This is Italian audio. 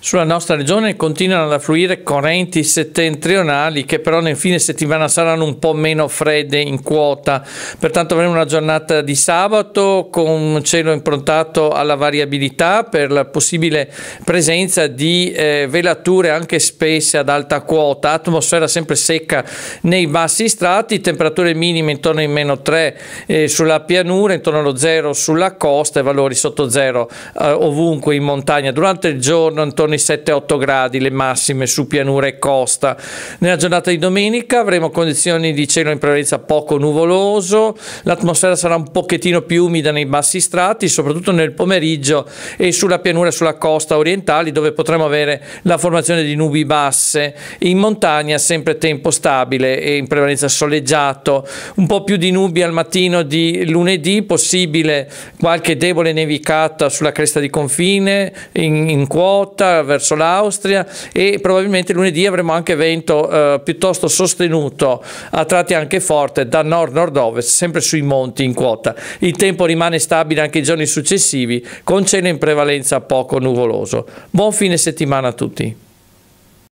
Sulla nostra regione continuano ad affluire correnti settentrionali che però nel fine settimana saranno un po' meno fredde in quota, pertanto avremo una giornata di sabato con un cielo improntato alla variabilità per la possibile presenza di eh, velature anche spesse ad alta quota, atmosfera sempre secca nei bassi strati, temperature minime intorno ai meno 3 eh, sulla pianura, intorno allo 0 sulla costa e valori sotto 0 eh, ovunque in montagna. Durante il giorno intorno intorno ai 7-8 gradi le massime su pianura e costa. Nella giornata di domenica avremo condizioni di cielo in prevalenza poco nuvoloso, l'atmosfera sarà un pochettino più umida nei bassi strati, soprattutto nel pomeriggio e sulla pianura e sulla costa orientali dove potremo avere la formazione di nubi basse. In montagna sempre tempo stabile e in prevalenza soleggiato, un po' più di nubi al mattino di lunedì, possibile qualche debole nevicata sulla cresta di confine in, in quota, verso l'Austria e probabilmente lunedì avremo anche vento eh, piuttosto sostenuto, a tratti anche forte, da nord-nord-ovest, sempre sui monti in quota. Il tempo rimane stabile anche i giorni successivi, con cielo in prevalenza poco nuvoloso. Buon fine settimana a tutti.